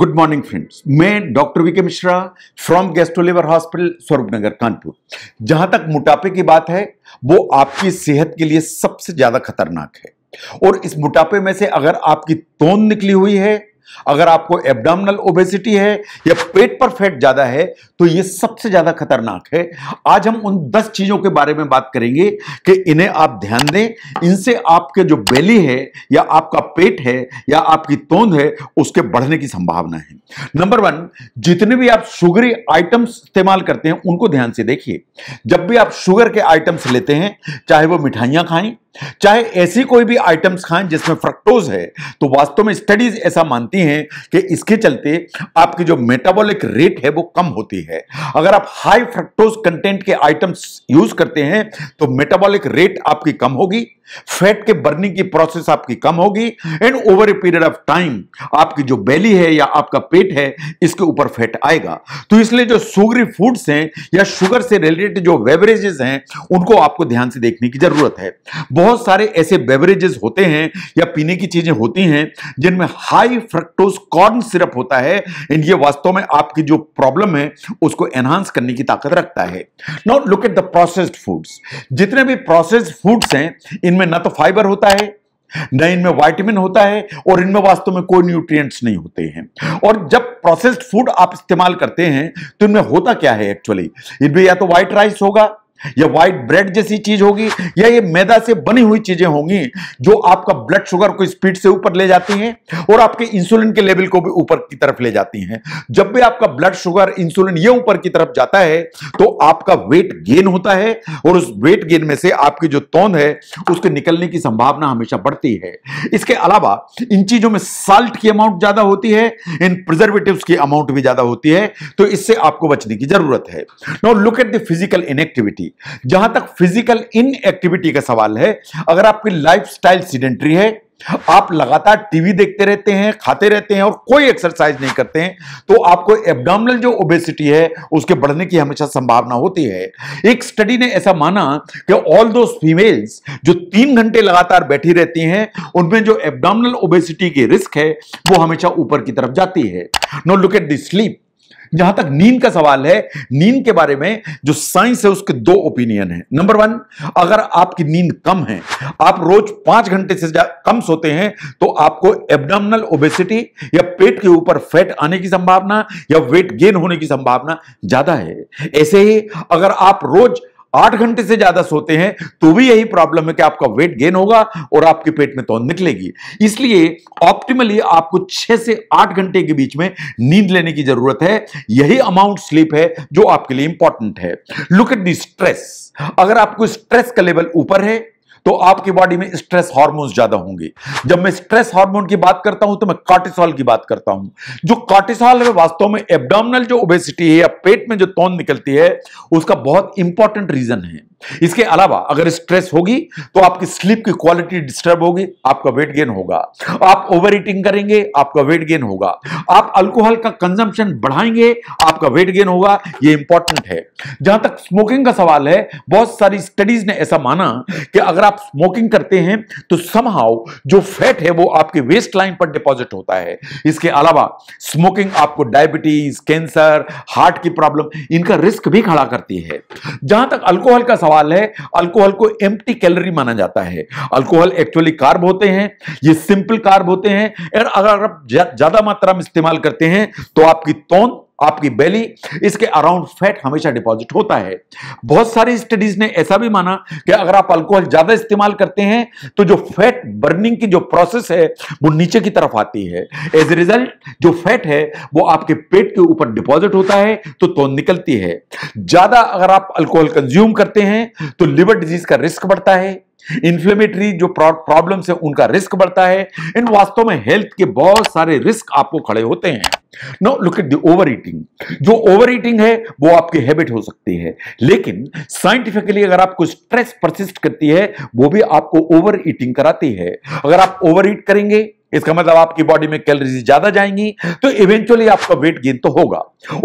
good morning friends मैं doctor V K Mishra from गेस्टोलेवर hospital Swaroop Nagar Kanpur जहां तक मोटापे की बात है वो आपकी सेहत के लिए सबसे ज्यादा खतरनाक है और इस मोटापे में से अगर आपकी तोन निकली हुई है अगर आपको एब्डामिनल ओबेसिटी है या पेट पर फैट ज़्यादा है तो ये सबसे ज़्यादा खतरनाक है आज हम उन 10 चीज़ों के बारे में बात करेंगे कि इन्हें आप ध्यान दें इनसे आपके जो बेली है या आपका पेट है या आपकी तोंद है उसके बढ़ने की संभावना है नंबर वन जितने भी आप शुगरी आइटम्स इस्तेमाल करते हैं उनको ध्यान से देखिए जब भी आप शुगर के आइटम्स लेते हैं चाहे वो मिठाइयां खाएं चाहे ऐसी कोई भी आइटम्स खाएं जिसमें फ्रक्टोज है तो वास्तव में स्टडीज ऐसा मानती हैं कि इसके चलते आपकी जो मेटाबॉलिक रेट है वो कम होती है अगर आप हाई फ्रक्टोज कंटेंट के आइटम्स यूज करते हैं तो मेटाबॉलिक रेट आपकी कम होगी फैट के बर्निंग की प्रोसेस आपकी कम होगी and over a period of time आपकी जो बेली है या आपका पेट है इसके ऊपर फैट आएगा तो इसलिए जो सुगरी फूड्स हैं या शुगर से रिलेटेड जो बेवरेजेस हैं उनको आपको ध्यान से देखने की जरूरत है बहुत सारे ऐसे बेवरेजेस होते हैं या पीने की चीजें होती हैं जिनमें हाई फ्रक्टोज कॉर्न सिरप होता है एंड ये वास्तव में आपकी जो प्रॉब्लम है उसको एनहांस करने की ताकत रखता है now look at the processed foods जितने भी प्रोसेस्ड फूड्स हैं इनमें ना तो फाइबर होता है न इनमें वाइटमिन होता है और इनमें वास्तव में कोई न्यूट्रिएंट्स नहीं होते हैं और जब प्रोसेस्ड फूड आप इस्तेमाल करते हैं तो इनमें होता क्या है एक्चुअली इनमें या तो व्हाइट राइस होगा या व्हाइट ब्रेड जैसी चीज होगी या ये मैदा से बनी हुई चीजें होंगी जो आपका ब्लड शुगर को स्पीड से ऊपर ले जाती हैं और आपके इंसुलिन के लेवल को भी ऊपर की तरफ ले जाती हैं जब भी आपका ब्लड शुगर इंसुलिन ये ऊपर की तरफ जाता है तो आपका वेट गेन होता है और उस वेट गेन में से आपकी जो तोंद है उसके निकलने की संभावना हमेशा बढ़ती है इसके अलावा इन चीजों में साल्ट की अमाउंट ज्यादा होती है इन प्रिजर्वेटिव की अमाउंट भी ज्यादा होती है तो इससे आपको बचने की जरूरत है now look at the physical inactivity जहां तक फिजिकल इनएक्टिविटी का सवाल है अगर आपकी लाइफ स्टाइल सीडेंट्री है आप लगातार टीवी देखते रहते हैं खाते रहते हैं और कोई एक्सरसाइज नहीं करते हैं तो आपको एब्डोमिनल जो ओबेसिटी है उसके बढ़ने की हमेशा संभावना होती है एक स्टडी ने ऐसा माना कि ऑल दो फीमेल्स जो तीन घंटे लगातार बैठी रहती हैं उनमें जो एब्डोमिनल ओबेसिटी की रिस्क है वो हमेशा ऊपर की तरफ जाती है now look at the sleep जहां तक नींद का सवाल है नींद के बारे में जो साइंस है उसके दो ओपिनियन है नंबर वन अगर आपकी नींद कम है आप रोज पांच घंटे से कम सोते हैं तो आपको एबडामनल ओबेसिटी या पेट के ऊपर फैट आने की संभावना या वेट गेन होने की संभावना ज्यादा है ऐसे ही अगर आप रोज आठ घंटे से ज्यादा सोते हैं तो भी यही प्रॉब्लम है कि आपका वेट गेन होगा और आपके पेट में तो निकलेगी इसलिए ऑप्टिमली आपको छह से आठ घंटे के बीच में नींद लेने की जरूरत है यही अमाउंट स्लीप है जो आपके लिए इंपॉर्टेंट है लुक एट दी स्ट्रेस अगर आपको स्ट्रेस का लेवल ऊपर है तो आपकी बॉडी में स्ट्रेस हार्मोन्स ज्यादा होंगे जब मैं स्ट्रेस हार्मोन की बात करता हूं तो मैं कार्टिसोल की बात करता हूं जो कार्टिसॉल है वास्तव में एब्डोमिनल जो ओबेसिटी है या पेट में जो तोन निकलती है उसका बहुत इंपॉर्टेंट रीजन है इसके अलावा अगर स्ट्रेस होगी तो आपकी स्लीप की क्वालिटी डिस्टर्ब होगी आपका वेट गेन होगा आप ओवर ईटिंग करेंगे आपका वेट गेन होगा आप अल्कोहल का कंजम्पशन बढ़ाएंगे आपका वेट गेन होगा ये इंपॉर्टेंट है जहां तक स्मोकिंग का सवाल है बहुत सारी स्टडीज ने ऐसा माना कि अगर आप स्मोकिंग करते हैं तो समहाउ जो फैट है वो आपके वेस्ट लाइन पर डिपॉजिट होता है इसके अलावा स्मोकिंग आपको डायबिटीज कैंसर हार्ट की प्रॉब्लम इनका रिस्क भी खड़ा करती है जहां तक अल्कोहल का सवाल सवाल है अल्कोहल को एम्प्टी कैलोरी माना जाता है अल्कोहल एक्चुअली कार्ब होते हैं ये सिंपल कार्ब होते हैं और अगर आप ज्यादा मात्रा में इस्तेमाल करते हैं तो आपकी तोंद आपकी बेली इसके अराउंड फैट हमेशा डिपॉजिट होता है बहुत सारी स्टडीज ने ऐसा भी माना कि अगर आप अल्कोहल ज्यादा इस्तेमाल करते हैं तो जो फैट बर्निंग की जो प्रोसेस है वो नीचे की तरफ आती है एज ए रिजल्ट जो फैट है वो आपके पेट के ऊपर डिपॉजिट होता है तो तो निकलती है ज्यादा अगर आप अल्कोहल कंज्यूम करते हैं तो लिवर डिजीज का रिस्क बढ़ता है इन्फ्लेमेटरी जो प्रॉब्लम है उनका रिस्क बढ़ता है इन वास्तव में हेल्थ के बहुत सारे रिस्क आपको खड़े होते हैं now look at the over eating जो ओवर ईटिंग है वो आपकी हैबिट हो सकती है लेकिन साइंटिफिकली अगर आपको स्ट्रेस परसिस्ट करती है वो भी आपको ओवर ईटिंग कराती है अगर आप ओवर ईट करेंगे इसका मतलब आपकी बॉडी में कैलोरीज ज्यादा जाएंगी तो इवेंचुअली आपका वेट गेन तो होगा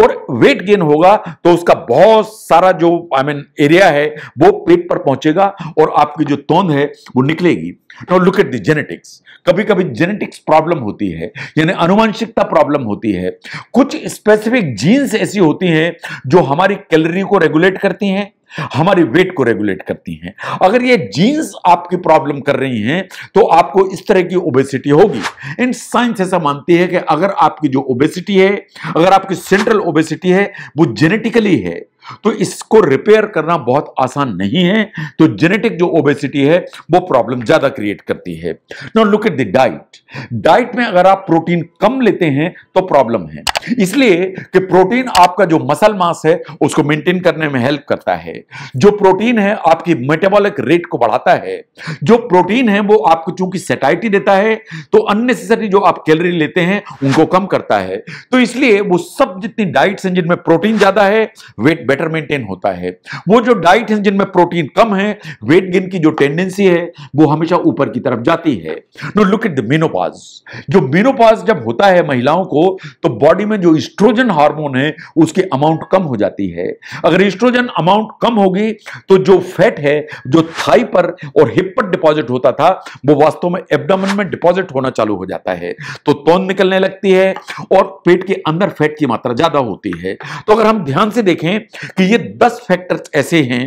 और वेट गेन होगा तो उसका बहुत सारा जो I I mean mean, area है वो पेट पर पहुंचेगा और आपकी जो तोंद है वो निकलेगी now look at the genetics कभी कभी जेनेटिक्स प्रॉब्लम होती है यानी अनुवांशिकता प्रॉब्लम होती है कुछ स्पेसिफिक जीन्स ऐसी होती हैं जो हमारी कैलोरी को रेगुलेट करती हैं हमारे वेट को रेगुलेट करती हैं अगर ये जीन्स आपकी प्रॉब्लम कर रही हैं तो आपको इस तरह की ओबेसिटी होगी इन साइंस ऐसा मानती है कि अगर आपकी जो ओबेसिटी है अगर आपकी सेंट्रल ओबेसिटी है वो जेनेटिकली है तो इसको रिपेयर करना बहुत आसान नहीं है तो जेनेटिक जो ओबेसिटी है वो प्रॉब्लम ज्यादा क्रिएट करती है now look at the diet diet में अगर आप प्रोटीन कम लेते हैं तो प्रॉब्लम है इसलिए कि प्रोटीन आपका जो मसल मास है उसको मेंटेन करने में हेल्प करता है जो प्रोटीन है आपकी मेटाबॉलिक रेट को बढ़ाता है जो प्रोटीन है वो आपको चूंकि सेटाइटी देता है तो अननेसेसरी जो आप कैलोरी लेते हैं उनको कम करता है तो इसलिए वो सब जितनी डाइट्स हैं जिनमें प्रोटीन ज्यादा है वेट बेटर बेटर मेंटेन होता है वो जो डाइट है जिनमें प्रोटीन कम है वेट गेन की जो टेंडेंसी है वो हमेशा ऊपर की तरफ जाती है now look at the menopause जो मेनोपॉज जब होता है महिलाओं को तो बॉडी में जो इस्ट्रोजन हार्मोन है उसकी अमाउंट कम हो जाती है अगर इस्ट्रोजन अमाउंट कम होगी तो जो फैट है जो थाई पर और हिप पर डिपॉजिट होता था वो वास्तव में एब्डामन में डिपॉजिट होना चालू हो जाता है तो तोन निकलने लगती है और पेट के अंदर फैट की मात्रा ज्यादा होती है तो अगर हम ध्यान से देखें कि ये दस फैक्टर्स ऐसे हैं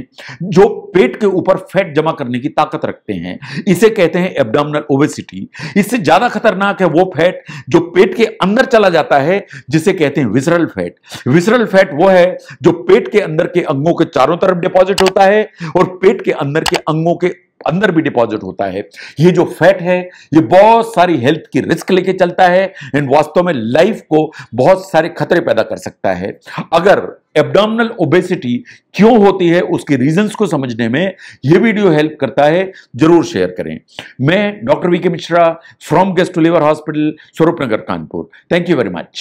जो पेट के ऊपर फैट जमा करने की ताकत रखते हैं इसे कहते हैं एब्डामिनल ओबेसिटी इससे ज्यादा खतरनाक है वो फैट जो पेट के अंदर चला जाता है जिसे कहते हैं विसरल फैट विसरल फैट वो है जो पेट के अंदर के अंगों के चारों तरफ डिपॉजिट होता है और पेट के अंदर के अंगों के अंदर भी डिपॉजिट होता है ये जो फैट है ये बहुत सारी हेल्थ की रिस्क लेके चलता है एंड वास्तव में लाइफ को बहुत सारे खतरे पैदा कर सकता है अगर एबडामनल ओबेसिटी क्यों होती है उसके रीजंस को समझने में यह वीडियो हेल्प करता है जरूर शेयर करें मैं doctor V K Mishra from gastro liver hospital Swaroop Nagar Kanpur thank you very much